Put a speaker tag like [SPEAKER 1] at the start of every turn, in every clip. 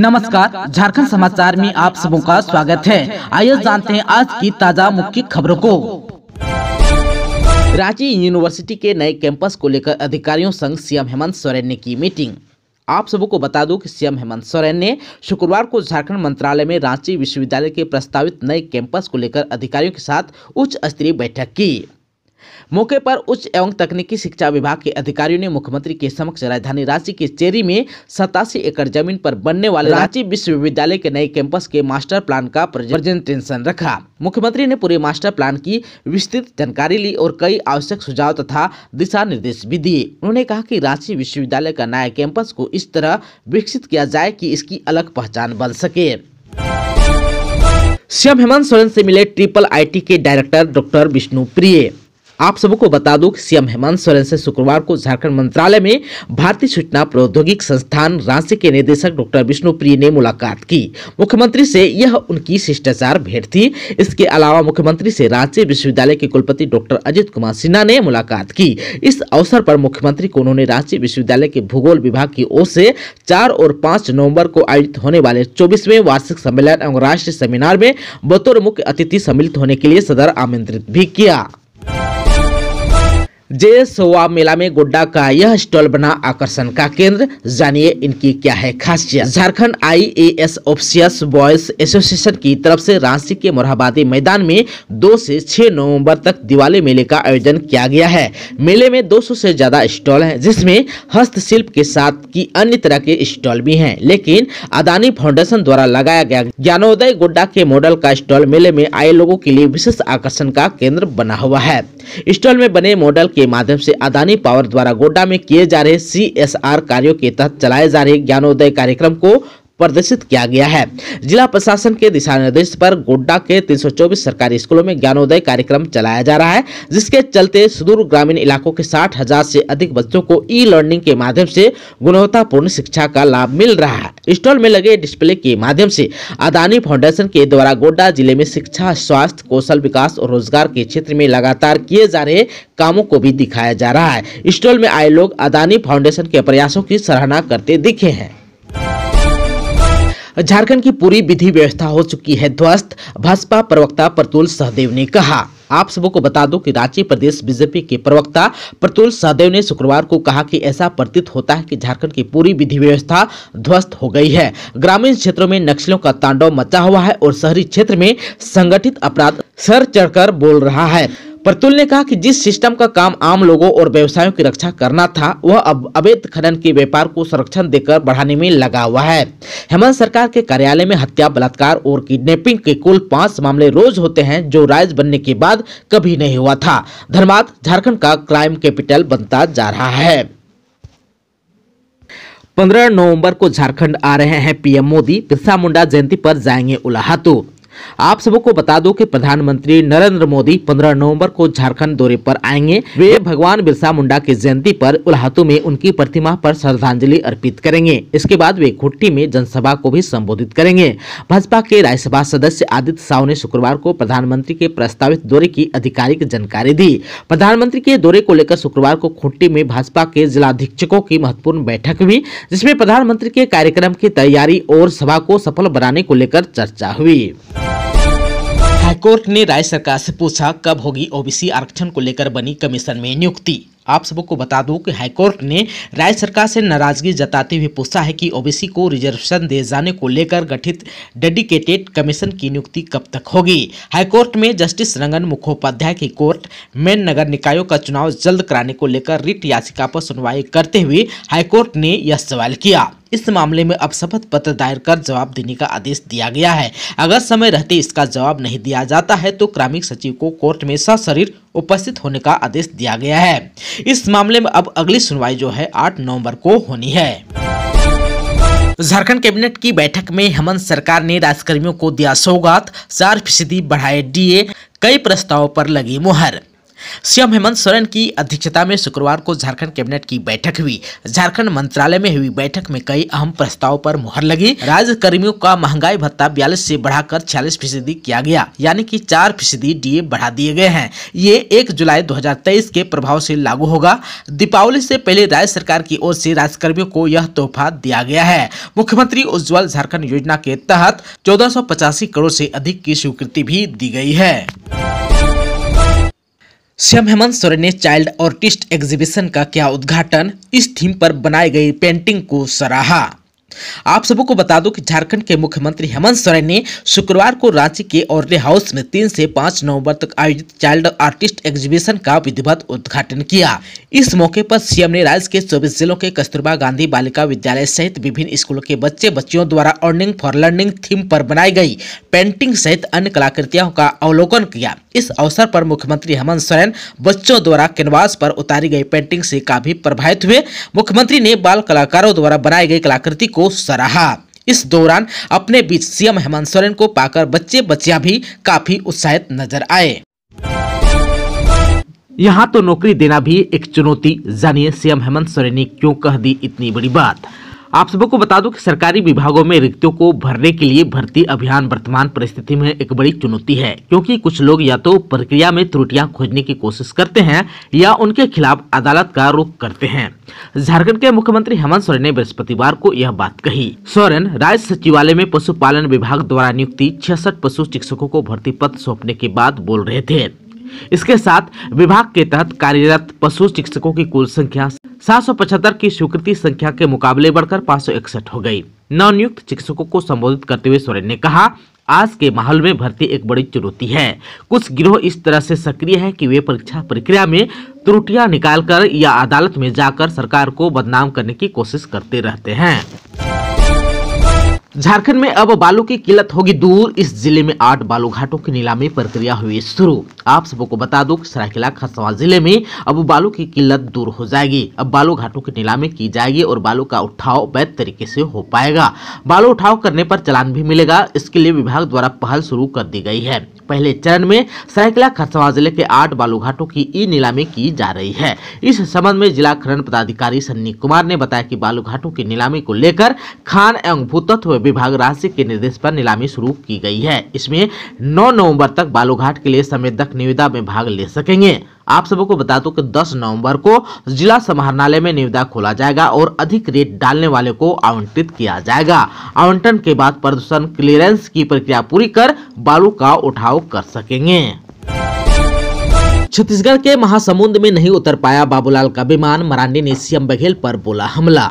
[SPEAKER 1] नमस्कार झारखंड समाचार में आप का स्वागत है आइए जानते हैं आज की ताजा मुख्य खबरों को रांची यूनिवर्सिटी के नए कैंपस को लेकर अधिकारियों संग सीएम हेमंत सोरेन ने की मीटिंग आप सबको बता दूं कि सीएम हेमंत सोरेन ने शुक्रवार को झारखंड मंत्रालय में रांची विश्वविद्यालय के प्रस्तावित नए कैंपस को लेकर अधिकारियों के साथ उच्च स्तरीय बैठक की मौके पर उच्च एवं तकनीकी शिक्षा विभाग के अधिकारियों ने मुख्यमंत्री के समक्ष राजधानी रांची के चेरी में सतासी एकड़ जमीन पर बनने वाले रांची विश्वविद्यालय के नए कैंपस के मास्टर प्लान का प्रेजेंटेशन रखा मुख्यमंत्री ने पूरे मास्टर प्लान की विस्तृत जानकारी ली और कई आवश्यक सुझाव तथा दिशा निर्देश भी दिए उन्होंने कहा की रांची विश्वविद्यालय का नया कैंपस को इस तरह विकसित किया जाए कि इसकी अलग पहचान बन सके सीएम हेमंत सोरेन से मिले ट्रिपल आईटी के डायरेक्टर डॉक्टर विष्णु प्रिय आप सबको बता दूं कि सीएम हेमंत सोरेन से शुक्रवार को झारखंड मंत्रालय में भारतीय सूचना प्रौद्योगिक संस्थान रांची के निदेशक डॉक्टर प्रिय ने मुलाकात की मुख्यमंत्री से यह उनकी शिष्टाचार भेंट थी इसके अलावा मुख्यमंत्री से रांची विश्वविद्यालय के कुलपति डॉक्टर अजित कुमार सिन्हा ने मुलाकात की इस अवसर पर मुख्यमंत्री को उन्होंने रांची विश्वविद्यालय के भूगोल विभाग की ओर से चार और पांच नवम्बर को आयोजित होने वाले चौबीसवें वार्षिक सम्मेलन एवं राष्ट्रीय सेमिनार में बतौर मुख्य अतिथि सम्मिलित होने के लिए सदर आमंत्रित भी किया जे सोवा मेला में गोड्डा का यह स्टॉल बना आकर्षण का केंद्र जानिए इनकी क्या है खासियत Jharkhand I A S officers boys association की तरफ से रांची के मोरहाबादी मैदान में दो से छह नवंबर तक दिवाली मेले का आयोजन किया गया है मेले में 200 से ज्यादा स्टॉल है जिसमें हस्तशिल्प के साथ की अन्य तरह के स्टॉल भी है लेकिन अदानी फाउंडेशन द्वारा लगाया गया ज्ञानोदय गोड्डा के मॉडल का स्टॉल मेले में आए लोगों के लिए विशेष आकर्षण का केंद्र बना हुआ है स्टॉल में बने मॉडल के माध्यम से अदानी पावर द्वारा गोड्डा में किए जा रहे आर कार्यों के तहत चलाए जा रहे ज्ञानोदय कार्यक्रम को प्रदर्शित किया गया है जिला प्रशासन के दिशा निर्देश पर गोड्डा के 324 सरकारी स्कूलों में ज्ञानोदय कार्यक्रम चलाया जा रहा है जिसके चलते सुदूर ग्रामीण इलाकों के साठ हजार से अधिक बच्चों को ई लर्निंग के माध्यम से गुणवत्तापूर्ण शिक्षा का लाभ मिल रहा है स्टॉल में लगे डिस्प्ले के माध्यम से अदानी फाउंडेशन के द्वारा गोड्डा जिले में शिक्षा स्वास्थ्य कौशल विकास और रोजगार के क्षेत्र में लगातार किए जा रहे कामों को भी दिखाया जा रहा है स्टॉल में आए लोग अदानी फाउंडेशन के प्रयासों की सराहना करते दिखे हैं झारखंड की पूरी विधि व्यवस्था हो चुकी है ध्वस्त भाजपा प्रवक्ता प्रतुल सहदेव ने कहा आप सब को बता दूं कि रांची प्रदेश बीजेपी के प्रवक्ता प्रतुल सहदेव ने शुक्रवार को कहा कि ऐसा प्रतीत होता है कि झारखंड की पूरी विधि व्यवस्था ध्वस्त हो गई है ग्रामीण क्षेत्रों में नक्सलियों का तांडव मचा हुआ है और शहरी क्षेत्र में संगठित अपराध सर चढ़कर बोल रहा है प्रतुल ने कहा कि जिस सिस्टम का काम आम लोगों और व्यवसायों की रक्षा करना था वह अब अवैध खनन के व्यापार को संरक्षण देकर बढ़ाने में लगा हुआ है हेमंत सरकार के कार्यालय में हत्या बलात्कार और किडनैपिंग के कुल पांच मामले रोज होते हैं जो राज बनने के बाद कभी नहीं हुआ था धनबाद झारखंड का क्राइम कैपिटल बनता जा रहा है पंद्रह नवंबर को झारखंड आ रहे हैं पीएम मोदी बिरसा मुंडा जयंती पर जाएंगे उलाहातू आप सबको बता दो कि प्रधानमंत्री नरेंद्र मोदी 15 नवंबर को झारखंड दौरे पर आएंगे वे भगवान बिरसा मुंडा की जयंती पर उल्हातू में उनकी प्रतिमा पर श्रद्धांजलि अर्पित करेंगे इसके बाद वे खुट्टी में जनसभा को भी संबोधित करेंगे भाजपा के राज्यसभा सदस्य आदित्य साव ने शुक्रवार को प्रधानमंत्री के प्रस्तावित दौरे की आधिकारिक जानकारी दी प्रधानमंत्री के दौरे को लेकर शुक्रवार को खुट्टी में भाजपा के जिलाधीक्षकों की महत्वपूर्ण बैठक हुई जिसमें प्रधानमंत्री के कार्यक्रम की तैयारी और सभा को सफल बनाने को लेकर चर्चा हुई हाईकोर्ट ने राज्य सरकार से पूछा कब होगी ओबीसी आरक्षण को लेकर बनी कमीशन में नियुक्ति आप सबको बता दूं कि हाईकोर्ट ने राज्य सरकार से नाराजगी जताते हुए पूछा है कि ओबीसी को रिजर्वेशन दिए जाने को लेकर गठित डेडिकेटेड कमीशन की नियुक्ति कब तक होगी हाईकोर्ट में जस्टिस रंगन मुखोपाध्याय की कोर्ट मेन नगर निकायों का चुनाव जल्द कराने को लेकर रिट याचिका पर सुनवाई करते हुए हाईकोर्ट ने यह सवाल किया इस मामले में अब शपथ पत्र दायर कर जवाब देने का आदेश दिया गया है अगर समय रहते इसका जवाब नहीं दिया जाता है तो क्रामिक सचिव को कोर्ट में सशरीर उपस्थित होने का आदेश दिया गया है इस मामले में अब अगली सुनवाई जो है आठ नवम्बर को होनी है झारखंड कैबिनेट की बैठक में हेमंत सरकार ने राजकर्मियों को दिया सौगात चार फीसदी बढ़ाए डीए कई प्रस्तावों पर लगी मुहर सीएम हेमंत सोरेन की अध्यक्षता में शुक्रवार को झारखंड कैबिनेट की बैठक हुई झारखंड मंत्रालय में हुई बैठक में कई अहम प्रस्ताव पर मुहर लगी राज्य कर्मियों का महंगाई भत्ता बयालीस से बढ़ाकर छियालीस फीसदी किया गया यानी कि चार फीसदी डीए बढ़ा दिए गए हैं ये एक जुलाई दो के प्रभाव से लागू होगा दीपावली से पहले राज्य सरकार की ओर से राजकर्मियों को यह तोहफा दिया गया है मुख्यमंत्री उज्जवल झारखण्ड योजना के तहत चौदह करोड़ से अधिक की स्वीकृति भी दी गई है श्याम हेमंत सोरेन ने चाइल्ड आर्टिस्ट एग्जीबिशन का किया उद्घाटन इस थीम पर बनाई गई पेंटिंग को सराहा आप सबको को बता दूं कि झारखंड के मुख्यमंत्री हेमंत सोरेन ने शुक्रवार को रांची के ओरले हाउस में तीन से पाँच नवंबर तक आयोजित चाइल्ड आर्टिस्ट एग्जीबिशन का विधिवत उद्घाटन किया इस मौके पर सीएम ने राज्य के चौबीस जिलों के कस्तूरबा गांधी बालिका विद्यालय सहित विभिन्न स्कूलों के बच्चे बच्चियों द्वारा अर्निंग फॉर लर्निंग थीम पर बनाई गई पेंटिंग सहित अन्य कलाकृतियों का अवलोकन किया इस अवसर पर मुख्यमंत्री हेमंत सोरेन बच्चों द्वारा कैनवास पर उतारी गई पेंटिंग से काफी प्रभावित हुए मुख्यमंत्री ने बाल कलाकारों द्वारा बनाई गई कलाकृति को सराहा इस दौरान अपने बीच सीएम हेमंत सोरेन को पाकर बच्चे बच्चिया भी काफी उत्साहित नजर आए यहाँ तो नौकरी देना भी एक चुनौती जानिए सीएम हेमंत सोरेन ने क्यों कह दी इतनी बड़ी बात आप सबको बता दूं कि सरकारी विभागों में रिक्तियों को भरने के लिए भर्ती अभियान वर्तमान परिस्थिति में एक बड़ी चुनौती है क्योंकि कुछ लोग या तो प्रक्रिया में त्रुटियां खोजने की कोशिश करते हैं या उनके खिलाफ अदालत का रुख करते हैं झारखंड के मुख्यमंत्री हेमंत सोरेन ने बृहस्पतिवार को यह बात कही सोरेन राज्य सचिवालय में पशुपालन विभाग द्वारा नियुक्ति छियासठ पशु चिकित्सकों को भर्ती पत्र सौंपने के बाद बोल रहे थे इसके साथ विभाग के तहत कार्यरत पशु चिकित्सकों की कुल संख्या सात की स्वीकृति संख्या के मुकाबले बढ़कर पाँच हो गई नवनियुक्त चिकित्सकों को संबोधित करते हुए सोरेन ने कहा आज के माहौल में भर्ती एक बड़ी चुनौती है कुछ गिरोह इस तरह से सक्रिय है कि वे परीक्षा प्रक्रिया में त्रुटियां निकालकर या अदालत में जाकर सरकार को बदनाम करने की कोशिश करते रहते हैं झारखंड में अब बालू की किल्लत होगी दूर इस जिले में आठ बालू घाटों की नीलामी प्रक्रिया हुई शुरू आप सबको बता दूं कि सरायकेला खरसवा जिले में अब बालू की किल्लत दूर हो जाएगी अब बालू घाटों की नीलामी की जाएगी और बालू का उठाव वैध तरीके से हो पाएगा बालू उठाव करने पर चलान भी मिलेगा इसके लिए विभाग द्वारा पहल शुरू कर दी गई है पहले चरण में सरायकला खरसवां जिले के आठ बालूघाटों की ई नीलामी की जा रही है इस संबंध में जिला खनन पदाधिकारी सन्नी कुमार ने बताया कि बालूघाटों की नीलामी को लेकर खान एवं भूतत्व विभाग राज्य के निर्देश पर नीलामी शुरू की गई है इसमें नौ नवम्बर तक बालूघाट के लिए समेत निविदा में भाग ले सकेंगे आप सबको बता दो कि 10 नवंबर को जिला समाहरणालय में निविदा खोला जाएगा और अधिक रेट डालने वाले को आवंटित किया जाएगा आवंटन के बाद प्रदूषण क्लियरेंस की प्रक्रिया पूरी कर बालू का उठाव कर सकेंगे छत्तीसगढ़ के महासमुंद में नहीं उतर पाया बाबूलाल का विमान मरांडी ने सीएम बघेल पर बोला हमला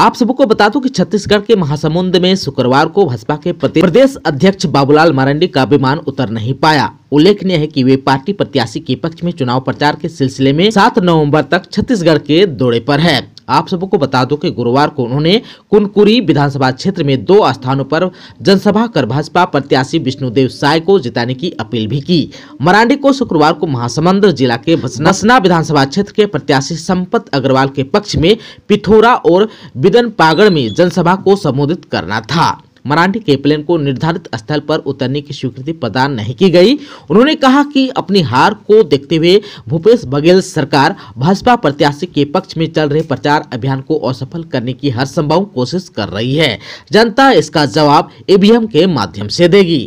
[SPEAKER 1] आप सबको बता दूं कि छत्तीसगढ़ के महासमुंद में शुक्रवार को भाजपा के प्रदेश अध्यक्ष बाबूलाल मारंडी का विमान उतर नहीं पाया उल्लेखनीय है कि वे पार्टी प्रत्याशी के पक्ष में चुनाव प्रचार के सिलसिले में 7 नवंबर तक छत्तीसगढ़ के दौरे पर है आप सबको बता दो कि गुरुवार को उन्होंने कुनकुरी विधानसभा क्षेत्र में दो स्थानों पर जनसभा कर भाजपा प्रत्याशी विष्णुदेव साय को जिताने की अपील भी की मरांडी को शुक्रवार को महासमंद जिला के नसना विधानसभा क्षेत्र के प्रत्याशी संपत अग्रवाल के पक्ष में पिथौरा और बिदन पागड़ में जनसभा को संबोधित करना था मरांडी केपलेन को निर्धारित स्थल पर उतरने की स्वीकृति प्रदान नहीं की गई उन्होंने कहा कि अपनी हार को देखते हुए भूपेश बघेल सरकार भाजपा प्रत्याशी के पक्ष में चल रहे प्रचार अभियान को असफल करने की हर संभव कोशिश कर रही है जनता इसका जवाब ईवीएम e के माध्यम से देगी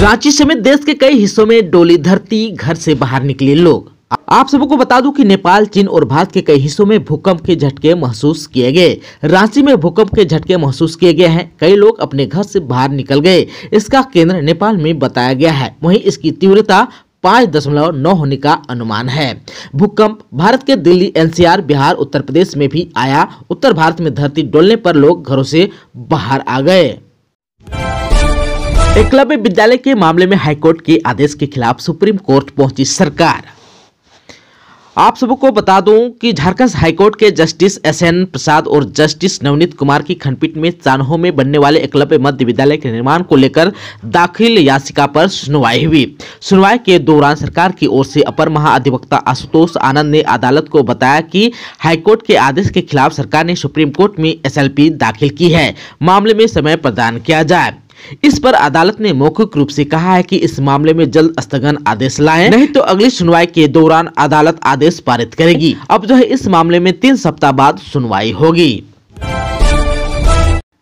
[SPEAKER 1] रांची समेत देश के कई हिस्सों में डोली धरती घर से बाहर निकले लोग आप सबको बता दूं कि नेपाल चीन और भारत के कई हिस्सों में भूकंप के झटके महसूस किए गए रांची में भूकंप के झटके महसूस किए गए हैं कई लोग अपने घर से बाहर निकल गए इसका केंद्र नेपाल में बताया गया है वहीं इसकी तीव्रता पाँच दशमलव नौ होने का अनुमान है भूकंप भारत के दिल्ली एनसीआर बिहार उत्तर प्रदेश में भी आया उत्तर भारत में धरती डोलने पर लोग घरों से बाहर आ गए एकलव्य विद्यालय के मामले में हाईकोर्ट के आदेश के खिलाफ सुप्रीम कोर्ट पहुंची सरकार आप सबको बता दूं कि झारखंड हाईकोर्ट के जस्टिस एस एन प्रसाद और जस्टिस नवनीत कुमार की खंडपीठ में चानहो में बनने वाले एकलव्य मध्य विद्यालय के निर्माण को लेकर दाखिल याचिका पर सुनवाई हुई सुनवाई के दौरान सरकार की ओर से अपर महाअधिवक्ता आशुतोष आनंद ने अदालत को बताया कि हाईकोर्ट के आदेश के खिलाफ सरकार ने सुप्रीम कोर्ट में एस दाखिल की है मामले में समय प्रदान किया जाए इस पर अदालत ने मौखिक रूप से कहा है कि इस मामले में जल्द स्थगन आदेश लाए नहीं तो अगली सुनवाई के दौरान अदालत आदेश पारित करेगी अब जो है इस मामले में तीन सप्ताह बाद सुनवाई होगी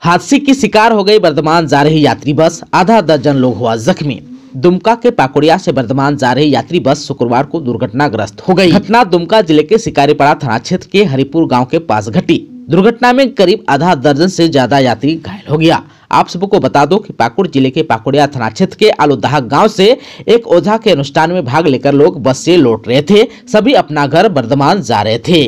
[SPEAKER 1] हादसे की शिकार हो गई वर्धमान जा रही यात्री बस आधा दर्जन लोग हुआ जख्मी दुमका के पाकुड़िया से वर्धमान जा रही यात्री बस शुक्रवार को दुर्घटनाग्रस्त हो गई घटना दुमका जिले के शिकारीपाड़ा थाना क्षेत्र के हरिपुर गांव के पास घटी दुर्घटना में करीब आधा दर्जन से ज्यादा यात्री घायल हो गया आप सबको बता दो कि पाकुड़ जिले के पाकुड़िया थाना क्षेत्र के आलोदाह गांव से एक ओझा के अनुष्ठान में भाग लेकर लोग बस से लौट रहे थे सभी अपना घर बर्धमान जा रहे थे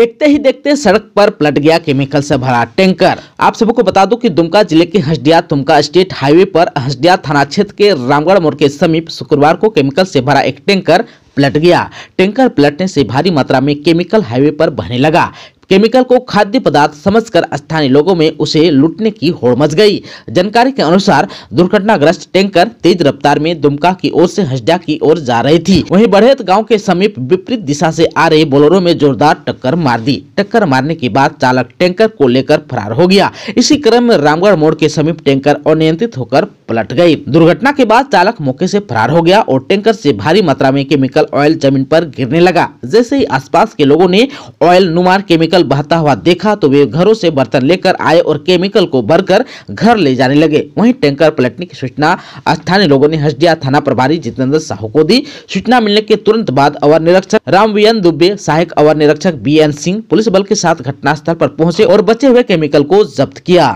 [SPEAKER 1] देखते ही देखते सड़क पर पलट गया केमिकल से भरा टैंकर आप सबको बता दूं कि दुमका जिले के हसडिया तुमका स्टेट हाईवे पर हसडिया थाना क्षेत्र के रामगढ़ मोड़ के समीप शुक्रवार को केमिकल से भरा एक टैंकर पलट गया टैंकर पलटने से भारी मात्रा में केमिकल हाईवे पर बहने लगा केमिकल को खाद्य पदार्थ समझकर स्थानीय लोगों में उसे लूटने की होड़ मच गई जानकारी के अनुसार दुर्घटनाग्रस्त टैंकर तेज रफ्तार में दुमका की ओर से हजडा की ओर जा रही थी वहीं बढ़ेत गांव के समीप विपरीत दिशा से आ रहे बोलोरो में जोरदार टक्कर मार दी टक्कर मारने के बाद चालक टैंकर को लेकर फरार हो गया इसी क्रम में रामगढ़ मोड़ के समीप टैंकर अनियंत्रित होकर पलट गई दुर्घटना के बाद चालक मौके से फरार हो गया और टैंकर से भारी मात्रा में केमिकल ऑयल जमीन पर गिरने लगा जैसे ही आसपास के लोगों ने ऑयल नुमार केमिकल बहता हुआ देखा तो वे घरों से बर्तन लेकर आए और केमिकल को भरकर घर ले जाने लगे वहीं टैंकर पलटने की सूचना स्थानीय लोगों ने हसडिया थाना प्रभारी जितेंद्र साहू को दी सूचना मिलने के तुरंत बाद अवर निरीक्षक रामवीएन दुबे सहायक अवर निरीक्षक बी सिंह पुलिस बल के साथ घटनास्थल पर पहुंचे और बचे हुए केमिकल को जब्त किया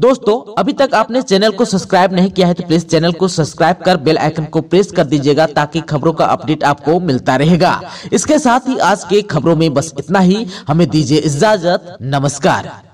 [SPEAKER 1] दोस्तों अभी तक आपने चैनल को सब्सक्राइब नहीं किया है तो प्लीज चैनल को सब्सक्राइब कर बेल आइकन को प्रेस कर दीजिएगा ताकि खबरों का अपडेट आपको मिलता रहेगा इसके साथ ही आज के खबरों में बस इतना ही हमें दीजिए इजाजत नमस्कार